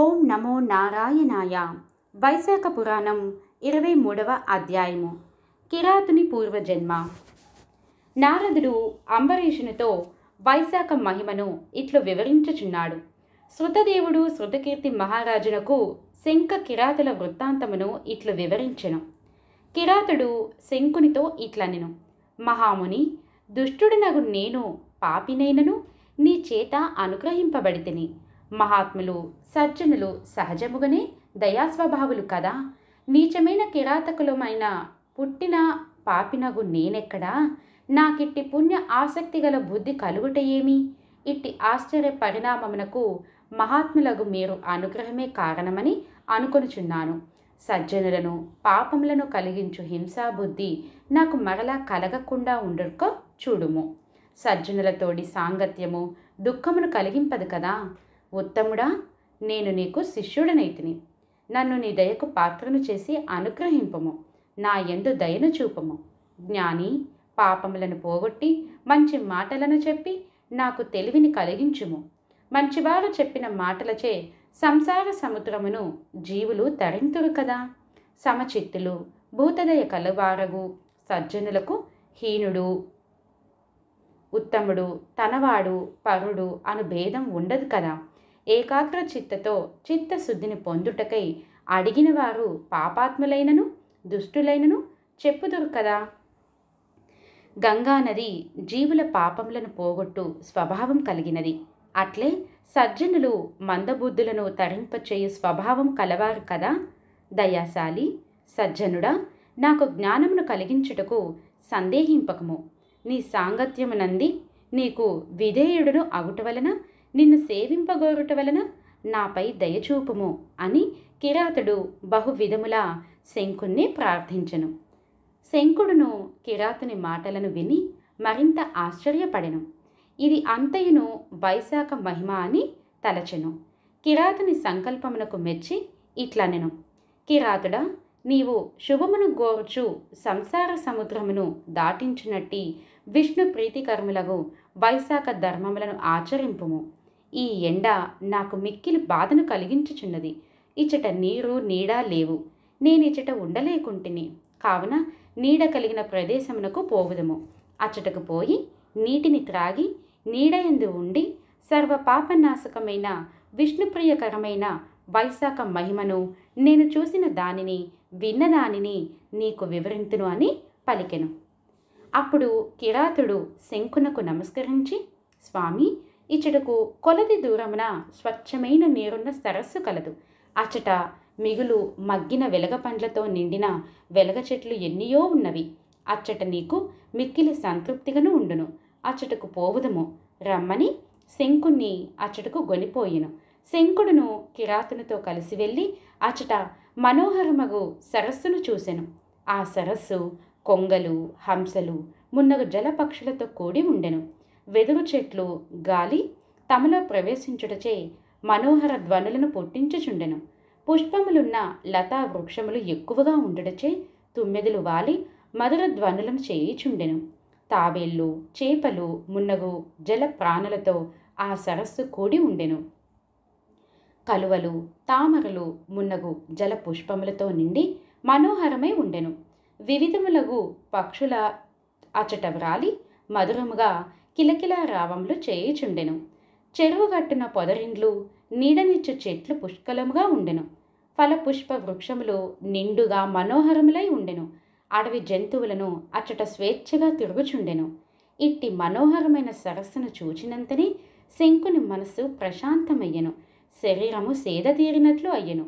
ఓం నమో నారాయణాయ వైశాఖ పురాణం ఇరవై మూడవ అధ్యాయము కిరాతుని పూర్వజన్మ నారదుడు అంబరీషునితో వైశాఖ మహిమను ఇట్లు వివరించుచున్నాడు శృతదేవుడు శృతకీర్తి మహారాజునకు శంఖ కిరాతుల వృత్తాంతమును ఇట్లు వివరించెను కిరాతుడు శంకునితో ఇట్లనెను మహాముని దుష్టుడనగు నేను పాపినైనను నీ చేత అనుగ్రహింపబడితిని మహాత్ములు సజ్జనులు సహజముగానే దయాస్వభావులు కదా నీచమైన కిరాతకులమైన పుట్టిన పాపినగు నేనెక్కడా నాకిట్టి పుణ్య ఆసక్తి గల బుద్ధి కలుగుటయేమి ఇట్టి ఆశ్చర్య పరిణామమునకు మహాత్ములకు మీరు అనుగ్రహమే కారణమని అనుకొనుచున్నాను సజ్జనులను పాపములను కలిగించు హింసా బుద్ధి నాకు మరలా కలగకుండా ఉండక చూడుము సజ్జనులతోడి సాంగత్యము దుఃఖమును కలిగింపదు కదా ఉత్తముడా నేను నీకు శిష్యుడనైతిని నన్ను నీ దయకు పాత్రను చేసి అనుగ్రహింపము నా ఎందు దయను చూపము జ్ఞాని పాపములను పోగొట్టి మంచి మాటలను చెప్పి నాకు తెలివిని కలిగించుము మంచివారు చెప్పిన మాటలచే సంసార సముద్రమును జీవులు తరింతురు కదా సమచిత్తులు భూతదయ కలవారగు సజ్జనులకు హీనుడు ఉత్తముడు తనవాడు పరుడు అను భేదం ఉండదు కదా ఏకాగ్ర చిత్తతో చిత్తశుద్ధిని పొందుటకై అడిగిన వారు పాపాత్ములైనను దుష్టులైనను చెప్పుదురు కదా గంగానది జీవుల పాపములను పోగొట్టు స్వభావం కలిగినది అట్లే సజ్జనులు మందబుద్ధులను తరింపచేయు స్వభావం కలవారు కదా దయాశాలి సజ్జనుడా నాకు జ్ఞానమును కలిగించుటకు సందేహింపకము నీ సాంగత్యమునంది నీకు విధేయుడును అగుట వలన నిన్ను సేవింపగోరుట వలన నాపై దయచూపుము అని కిరాతుడు బహువిధముల శంకుణ్ణి ప్రార్థించెను శంకుడును కిరాతుని మాటలను విని మరింత ఆశ్చర్యపడెను ఇది అంతయును వైశాఖ మహిమ అని తలచెను కిరాతుని సంకల్పమునకు మెచ్చి ఇట్లనెను కిరాతుడా నీవు శుభమును గోర్చు సంసార సముద్రమును దాటించినట్టి విష్ణు ప్రీతికర్ములకు వైశాఖ ధర్మములను ఆచరింపుము ఈ ఎండ నాకు మిక్కిలి బాధను కలిగించుచున్నది ఇచ్చట నీరు నీడ లేవు నేనిచ్చట ఉండలేకుంటుని కావున నీడ కలిగిన ప్రదేశమునకు పోవుదము అచ్చటకు పోయి నీటిని త్రాగి నీడయందు ఉండి సర్వపాపనాశకమైన విష్ణుప్రియకరమైన వైశాఖ మహిమను నేను చూసిన దానిని విన్నదానిని నీకు వివరింతును అని పలికెను అప్పుడు కిరాతుడు శంకునకు నమస్కరించి స్వామి ఇచ్చటకు కొలది దూరమున స్వచ్ఛమైన నీరున్న సరస్సు కలదు అచట మిగులు మగ్గిన వెలగ పండ్లతో నిండిన వెలగ చెట్లు ఎన్నియో ఉన్నవి అచ్చట నీకు మిక్కిలి సంతృప్తిగాను ఉండును అచ్చటకు పోవుదము రమ్మని శంకుణ్ణి అచ్చటకు గొనిపోయిను శంకుడును కిరాతునితో కలిసి వెళ్ళి అచట మనోహరమగు సరస్సును చూసెను ఆ సరస్సు కొంగలు హంసలు మున్నగు జలపక్షులతో కూడి ఉండెను వెదురు చెట్లు గాలి తమలో ప్రవేశించుటచే మనోహర ధ్వనులను పుట్టించుచుండెను పుష్పములున్న లతా వృక్షములు ఎక్కువగా ఉండుటచే తుమ్మెదలు వాలి మధుర ధ్వనులను చేయిచుండెను తాబేళ్ళు చేపలు మున్నగు జల ప్రాణులతో ఆ సరస్సు కూడి ఉండెను కలువలు తామరలు మున్నగు జల పుష్పములతో నిండి మనోహరమై ఉండెను వివిధములగు పక్షుల అచట వ్రాలి మధురముగా కిలకిల రావంలు చేయిచుండెను చెరువుగట్టున పొదరిండ్లు నీడనిచ్చు చెట్లు పుష్కలముగా ఉండెను ఫలపుష్ప వృక్షములు నిండుగా మనోహరములై ఉండెను అడవి జంతువులను అచ్చట స్వేచ్ఛగా తిరుగుచుండెను ఇట్టి మనోహరమైన సరస్సును చూచినంతనే శంకుని మనస్సు ప్రశాంతమయ్యెను శరీరము సేద తీరినట్లు అయ్యను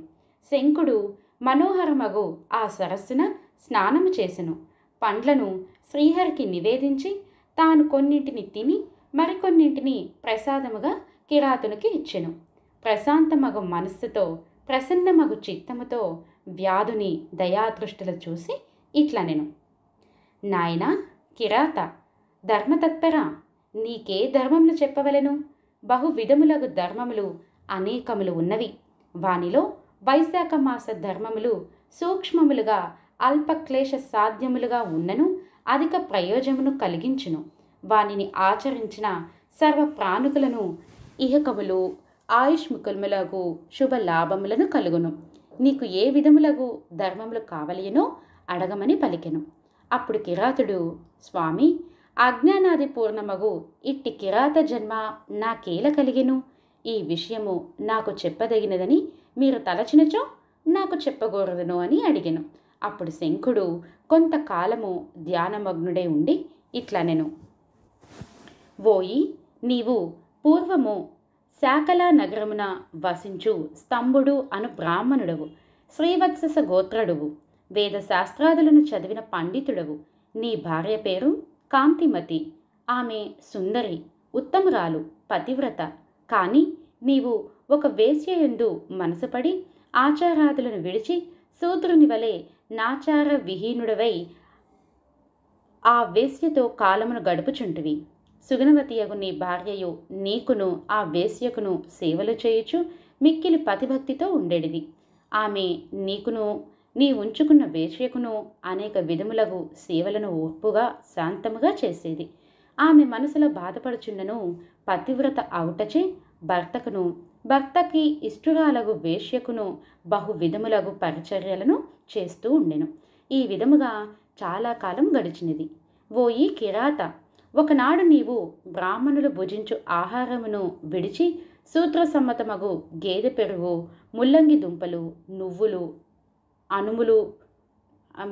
శంకుడు మనోహరమగు ఆ సరస్సున స్నానము చేసెను పండ్లను శ్రీహరికి నివేదించి తాను కొన్నింటిని తిని మరికొన్నింటిని ప్రసాదముగా కిరాతునికి ఇచ్చెను ప్రశాంతమగు మనస్సుతో ప్రసన్నమగు చిత్తముతో వ్యాధుని దయాదృష్టిలు చూసి ఇట్లా నేను నాయన కిరాత ధర్మతత్పర నీకే ధర్మములు చెప్పవలను బహువిధములగు ధర్మములు అనేకములు ఉన్నవి వానిలో వైశాఖ మాస ధర్మములు సూక్ష్మములుగా అల్పక్లేశ సాధ్యములుగా ఉన్నను అధిక ప్రయోజమును కలిగించును వానిని ఆచరించిన సర్వ ప్రాణుకులను ఇహకములు ఆయుష్ముఖములకు శుభ లాభములను కలుగును నీకు ఏ విధములకు ధర్మములు కావలేనో అడగమని పలికెను అప్పుడు కిరాతుడు స్వామి అజ్ఞానాది పూర్ణమగు ఇట్టి కిరాత జన్మ నాకేల కలిగెను ఈ విషయము నాకు చెప్పదగినదని మీరు తలచినచో నాకు చెప్పగోరదును అని అడిగెను అప్పుడు శంఖుడు కొంతకాలము ధ్యానమగ్నుడై ఉండి ఇట్లా నేను ఓయి నీవు పూర్వము శాఖలా నగరమున వసించు స్తంభుడు అను బ్రాహ్మణుడవు శ్రీవత్సస గోత్రడువు వేద శాస్త్రాదులను చదివిన పండితుడవు నీ భార్య పేరు కాంతిమతి ఆమె సుందరి ఉత్తమురాలు పతివ్రత కానీ నీవు ఒక వేశ్యయందు మనసుపడి ఆచారాదులను విడిచి సూత్రుని వలె నాచార విహీనుడవై ఆ వేశ్యతో కాలమును గడుపుచుంటివి సుగుణవతియగు నీ భార్యయు నీకును ఆ వేశ్యకును సేవలు చేయుచు మిక్కిలి పతిభక్తితో ఉండేడివి ఆమె నీకును నీ ఉంచుకున్న వేశ్యకును అనేక విధములగు సేవలను ఓర్పుగా శాంతముగా చేసేది ఆమె మనసులో బాధపడుచున్నను పతివ్రత అవుటచే భర్తకును భర్తకి ఇష్టురాలగు వేష్యకును విధములగు పరిచర్యలను చేస్తూ ఉండెను ఈ విధముగా చాలా కాలం గడిచినది ఓ ఈ కిరాత ఒకనాడు నీవు బ్రాహ్మణులు భుజించు ఆహారమును విడిచి సూత్రసమ్మతమగు గేదె పెరుగు ముల్లంగి దుంపలు నువ్వులు అణుములు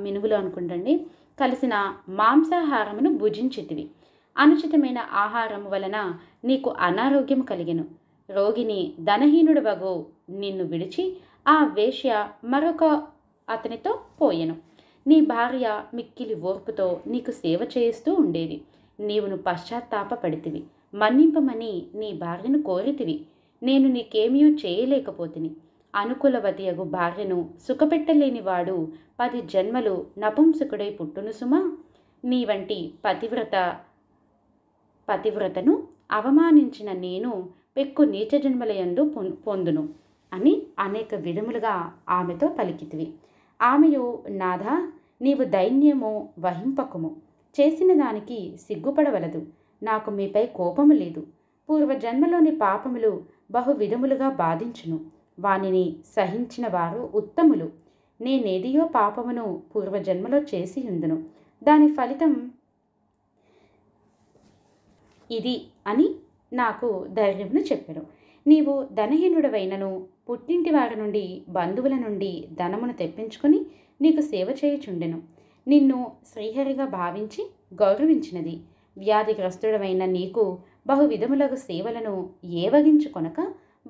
మినుగులు అనుకుంటండి కలిసిన మాంసాహారమును భుజించితివి అనుచితమైన ఆహారము వలన నీకు అనారోగ్యం కలిగెను రోగిని ధనహీనుడు వగు నిన్ను విడిచి ఆ వేష్య మరొక అతనితో పోయెను నీ భార్య మిక్కిలి ఓర్పుతో నీకు సేవ చేస్తూ ఉండేది నీవును పశ్చాత్తాపపడితివి మన్నింపమని నీ భార్యను కోరితివి నేను నీకేమీ చేయలేకపోతిని అనుకూలవతి అగు భార్యను సుఖపెట్టలేనివాడు పది జన్మలు నపుంసకుడై పుట్టును సుమా నీ వంటి పతివ్రత పతివ్రతను అవమానించిన నేను పెక్కు నీచ జన్మలయందు పొందును అని అనేక విధములుగా ఆమెతో పలికితివి ఆమెయు నాథ నీవు దైన్యము వహింపకము చేసిన దానికి సిగ్గుపడవలదు నాకు మీపై కోపము లేదు పూర్వజన్మలోని పాపములు బహు విధములుగా బాధించును వానిని సహించిన వారు ఉత్తములు నేనేదియో పాపమును పూర్వజన్మలో చేసి ఉందును దాని ఫలితం ఇది అని నాకు ధైర్యమును చెప్పెను నీవు ధనహీనుడవైనను పుట్టింటి వారి నుండి బంధువుల నుండి ధనమును తెప్పించుకుని నీకు సేవ చేయుచుండెను నిన్ను శ్రీహరిగా భావించి గౌరవించినది వ్యాధిగ్రస్తుడమైన నీకు విధములగు సేవలను ఏవగించుకొనక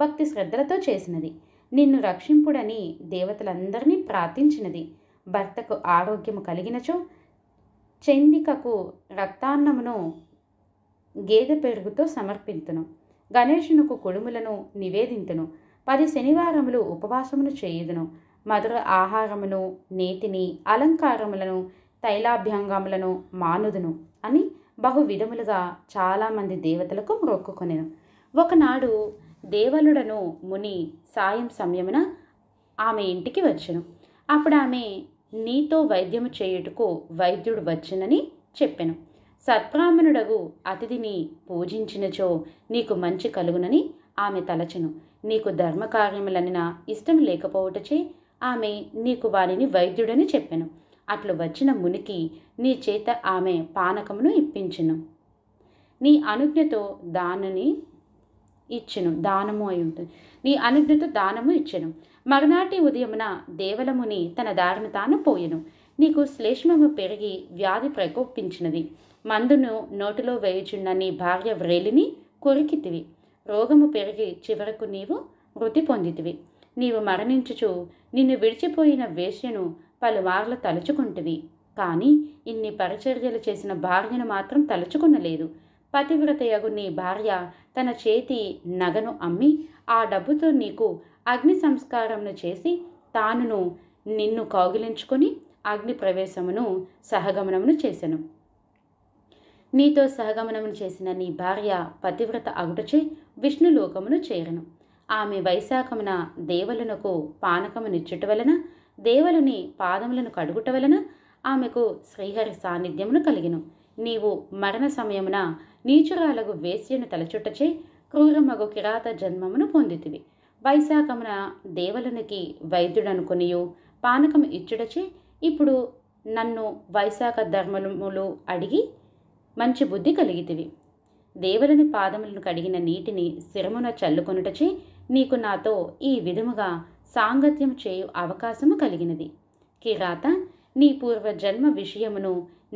భక్తి శ్రద్ధలతో చేసినది నిన్ను రక్షింపుడని దేవతలందరినీ ప్రార్థించినది భర్తకు ఆరోగ్యము కలిగినచో చందికకు రక్తాన్నమును గేదె పెరుగుతో సమర్పింతును గణేషునకు కుడుములను నివేదింతును పది శనివారములు ఉపవాసమును చేయుదును మధుర ఆహారమును నేతిని అలంకారములను తైలాభ్యంగములను మానుదును అని బహువిధములుగా చాలామంది దేవతలకు మొక్కుకొనెను ఒకనాడు దేవలుడను ముని సాయం సమయమున ఆమె ఇంటికి వచ్చెను అప్పుడు ఆమె నీతో వైద్యము చేయుటకు వైద్యుడు వచ్చినని చెప్పెను సద్బ్రాహ్మణుడగు అతిథిని పూజించినచో నీకు మంచి కలుగునని ఆమె తలచెను నీకు ధర్మకార్యములనిన ఇష్టం లేకపోవటచే ఆమె నీకు వారిని వైద్యుడని చెప్పెను అట్లు వచ్చిన మునికి నీ చేత ఆమె పానకమును ఇప్పించెను నీ అనుజ్ఞతో దానని ఇచ్చెను దానము అయి ఉంటుంది నీ అనుజ్ఞతో దానము ఇచ్చెను మరునాటి ఉదయమున దేవలముని తన దారిని తాను పోయెను నీకు శ్లేష్మము పెరిగి వ్యాధి ప్రకోపించినది మందును నోటిలో వేయుచున్న నీ భార్య వ్రేలిని కొరికితివి రోగము పెరిగి చివరకు నీవు మృతి పొందితివి నీవు మరణించుచు నిన్ను విడిచిపోయిన వేశ్యను పలుమార్లు తలుచుకుంటువి కానీ ఇన్ని పరిచర్యలు చేసిన భార్యను మాత్రం తలుచుకునలేదు పతివ్రతయగు నీ భార్య తన చేతి నగను అమ్మి ఆ డబ్బుతో నీకు అగ్ని సంస్కారమును చేసి తానును నిన్ను కౌగిలించుకొని అగ్ని ప్రవేశమును సహగమనమును చేశాను నీతో సహగమనము చేసిన నీ భార్య పతివ్రత అగుటచే విష్ణులోకమును చేరను ఆమె వైశాఖమున దేవలునకు పానకమునిచ్చుట వలన దేవలుని పాదములను కడుగుట వలన ఆమెకు శ్రీహరి సాన్నిధ్యమును కలిగిను నీవు మరణ సమయమున నీచురాలకు వేశ్యను తలచుట్టచే క్రూరమగు కిరాత జన్మమును పొందితివి వైశాఖమున దేవలునికి వైద్యుడనుకునియు పానకము ఇచ్చుటచే ఇప్పుడు నన్ను వైశాఖ ధర్మములు అడిగి మంచి బుద్ధి కలిగితివి దేవులని పాదములను కడిగిన నీటిని శిరమున చల్లుకొనుటచే నీకు నాతో ఈ విధముగా సాంగత్యం చేయు అవకాశము కలిగినది కిరాత నీ పూర్వ జన్మ విషయమును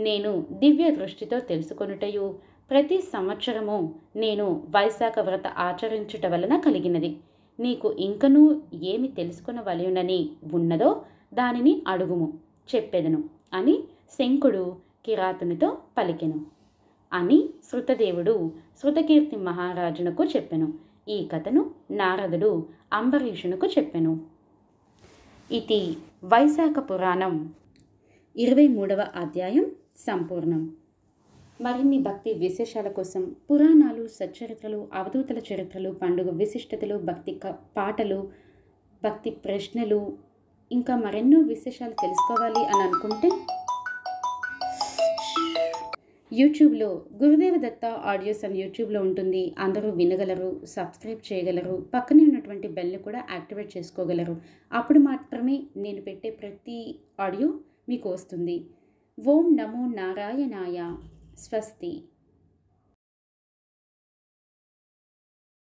నేను దివ్య దృష్టితో తెలుసుకొనుటయు ప్రతి సంవత్సరము నేను వైశాఖ వ్రత ఆచరించుట వలన కలిగినది నీకు ఇంకనూ ఏమి వలయునని ఉన్నదో దానిని అడుగుము చెప్పెదను అని శంకుడు కిరాతునితో పలికెను అని శృతదేవుడు శృతకీర్తి మహారాజునకు చెప్పెను ఈ కథను నారదుడు అంబరీషునకు చెప్పెను ఇది వైశాఖ పురాణం ఇరవై మూడవ అధ్యాయం సంపూర్ణం మరిన్ని భక్తి విశేషాల కోసం పురాణాలు సచ్చరిత్రలు అవధూతల చరిత్రలు పండుగ విశిష్టతలు భక్తి పాటలు భక్తి ప్రశ్నలు ఇంకా మరెన్నో విశేషాలు తెలుసుకోవాలి అని అనుకుంటే యూట్యూబ్లో గురుదేవ దత్త ఆడియోస్ అని యూట్యూబ్లో ఉంటుంది అందరూ వినగలరు సబ్స్క్రైబ్ చేయగలరు పక్కనే ఉన్నటువంటి బెల్ కూడా యాక్టివేట్ చేసుకోగలరు అప్పుడు మాత్రమే నేను పెట్టే ప్రతి ఆడియో మీకు వస్తుంది ఓం నమో నారాయణాయ స్వస్తి